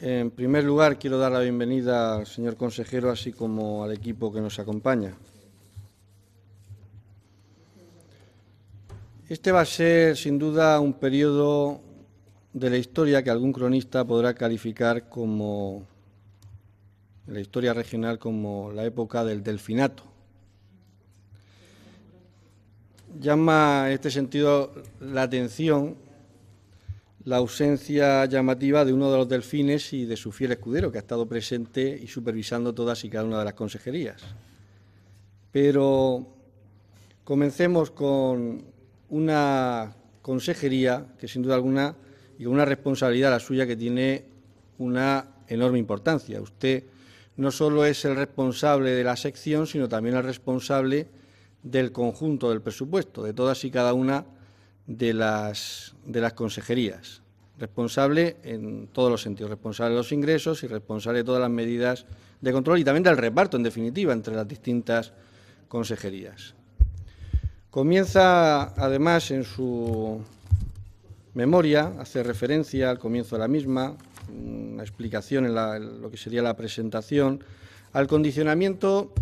En primer lugar, quiero dar la bienvenida al señor consejero, así como al equipo que nos acompaña. Este va a ser, sin duda, un periodo de la historia que algún cronista podrá calificar como, la historia regional, como la época del delfinato. Llama en este sentido la atención la ausencia llamativa de uno de los delfines y de su fiel escudero, que ha estado presente y supervisando todas y cada una de las consejerías. Pero comencemos con una consejería que sin duda alguna y con una responsabilidad la suya que tiene una enorme importancia. Usted no solo es el responsable de la sección, sino también el responsable del conjunto del presupuesto, de todas y cada una de las, de las consejerías, responsable en todos los sentidos, responsable de los ingresos y responsable de todas las medidas de control y también del reparto, en definitiva, entre las distintas consejerías. Comienza, además, en su memoria, hace referencia al comienzo de la misma, una explicación en, en lo que sería la presentación, al condicionamiento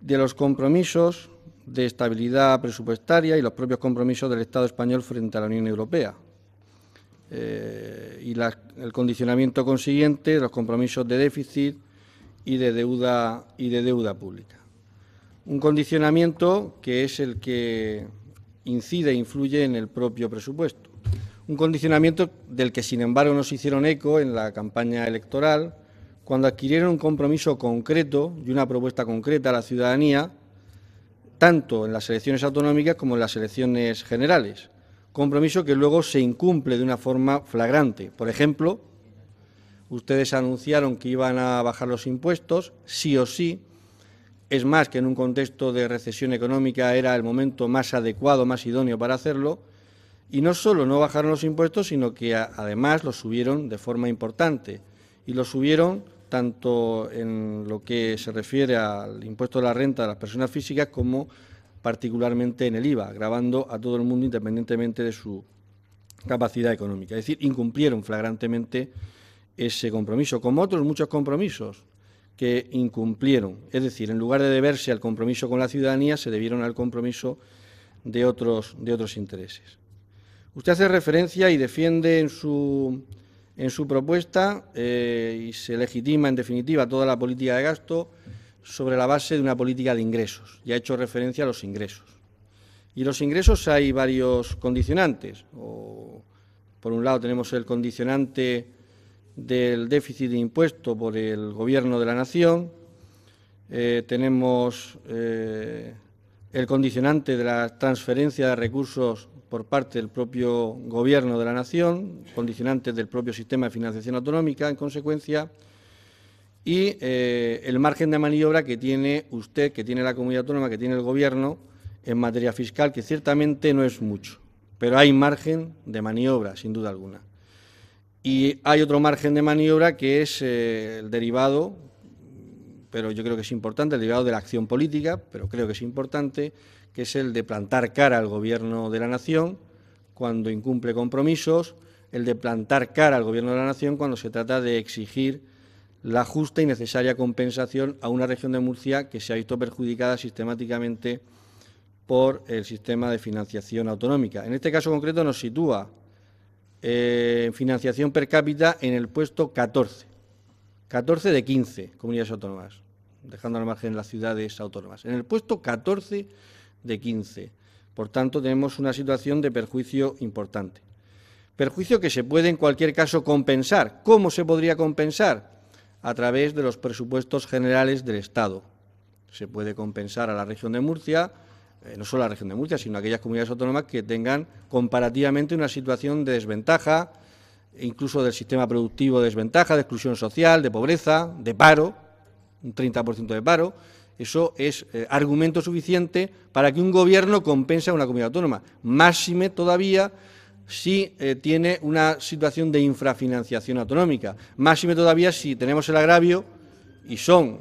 de los compromisos de estabilidad presupuestaria y los propios compromisos del Estado español frente a la Unión Europea eh, y el condicionamiento consiguiente de los compromisos de déficit y de deuda y de deuda pública. Un condicionamiento que es el que incide e influye en el propio presupuesto. Un condicionamiento del que, sin embargo, no se hicieron eco en la campaña electoral, cuando adquirieron un compromiso concreto y una propuesta concreta a la ciudadanía tanto en las elecciones autonómicas como en las elecciones generales. Compromiso que luego se incumple de una forma flagrante. Por ejemplo, ustedes anunciaron que iban a bajar los impuestos, sí o sí. Es más, que en un contexto de recesión económica era el momento más adecuado, más idóneo para hacerlo. Y no solo no bajaron los impuestos, sino que además los subieron de forma importante. Y los subieron tanto en lo que se refiere al impuesto de la renta de las personas físicas como particularmente en el IVA, grabando a todo el mundo independientemente de su capacidad económica. Es decir, incumplieron flagrantemente ese compromiso, como otros muchos compromisos que incumplieron. Es decir, en lugar de deberse al compromiso con la ciudadanía, se debieron al compromiso de otros, de otros intereses. Usted hace referencia y defiende en su en su propuesta eh, y se legitima, en definitiva, toda la política de gasto sobre la base de una política de ingresos. y ha hecho referencia a los ingresos. Y los ingresos hay varios condicionantes. por un lado tenemos el condicionante del déficit de impuesto por el Gobierno de la Nación, eh, tenemos eh, el condicionante de la transferencia de recursos por parte del propio Gobierno de la Nación, condicionantes del propio sistema de financiación autonómica, en consecuencia, y eh, el margen de maniobra que tiene usted, que tiene la comunidad autónoma, que tiene el Gobierno en materia fiscal, que ciertamente no es mucho, pero hay margen de maniobra, sin duda alguna. Y hay otro margen de maniobra que es eh, el derivado pero yo creo que es importante, el derivado de la acción política, pero creo que es importante, que es el de plantar cara al gobierno de la nación cuando incumple compromisos, el de plantar cara al gobierno de la nación cuando se trata de exigir la justa y necesaria compensación a una región de Murcia que se ha visto perjudicada sistemáticamente por el sistema de financiación autonómica. En este caso concreto nos sitúa en eh, financiación per cápita en el puesto 14. 14 de 15 comunidades autónomas, dejando al margen las ciudades autónomas. En el puesto 14 de 15. Por tanto, tenemos una situación de perjuicio importante. Perjuicio que se puede, en cualquier caso, compensar. ¿Cómo se podría compensar? A través de los presupuestos generales del Estado. Se puede compensar a la región de Murcia, eh, no solo a la región de Murcia, sino a aquellas comunidades autónomas que tengan comparativamente una situación de desventaja incluso del sistema productivo de desventaja, de exclusión social, de pobreza, de paro, un 30% de paro. Eso es eh, argumento suficiente para que un gobierno compense a una comunidad autónoma, máxime todavía si eh, tiene una situación de infrafinanciación autonómica, máxime todavía si tenemos el agravio y son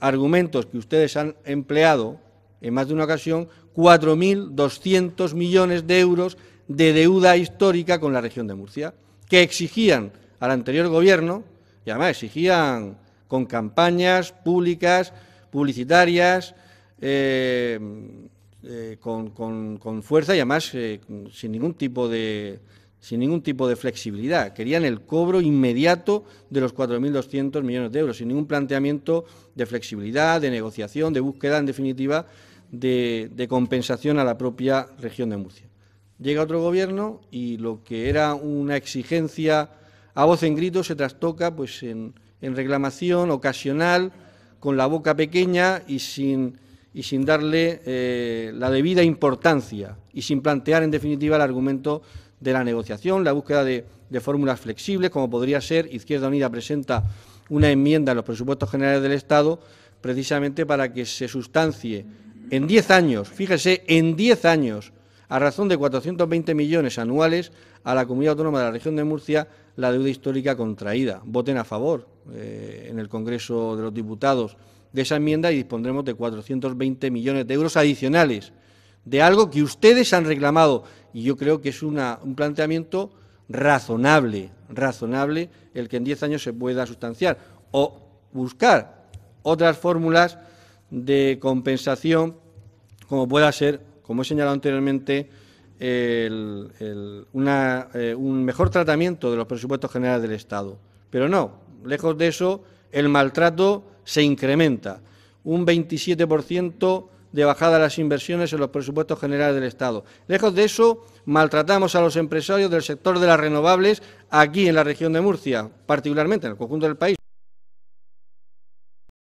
argumentos que ustedes han empleado en más de una ocasión, 4.200 millones de euros de deuda histórica con la región de Murcia que exigían al anterior gobierno, y además exigían con campañas públicas, publicitarias, eh, eh, con, fuerza y además eh, sin, ningún tipo de, sin ningún tipo de flexibilidad. Querían el cobro inmediato de los 4.200 millones de euros, sin ningún planteamiento de flexibilidad, de negociación, de búsqueda, en definitiva, de compensación a la propia región de Murcia. Llega otro gobierno y lo que era una exigencia a voz en grito se trastoca pues en, reclamación ocasional, con la boca pequeña y sin, darle eh, la debida importancia y sin plantear en definitiva el argumento de la negociación, la búsqueda de, fórmulas flexibles, como podría ser Izquierda Unida presenta una enmienda a los presupuestos generales del Estado precisamente para que se sustancie en diez años, fíjese, en diez años, a razón de 420 millones anuales a la Comunidad Autónoma de la Región de Murcia la deuda histórica contraída. Voten a favor eh, en el Congreso de los Diputados de esa enmienda y dispondremos de 420 millones de euros adicionales de algo que ustedes han reclamado y yo creo que es un planteamiento razonable, razonable el que en 10 años se pueda sustanciar o buscar otras fórmulas de compensación como pueda ser como he señalado anteriormente, eh, un mejor tratamiento de los presupuestos generales del Estado. Pero no, lejos de eso, el maltrato se incrementa. Un 27% de bajada de las inversiones en los presupuestos generales del Estado. Lejos de eso, maltratamos a los empresarios del sector de las renovables aquí en la región de Murcia, particularmente en el conjunto del país.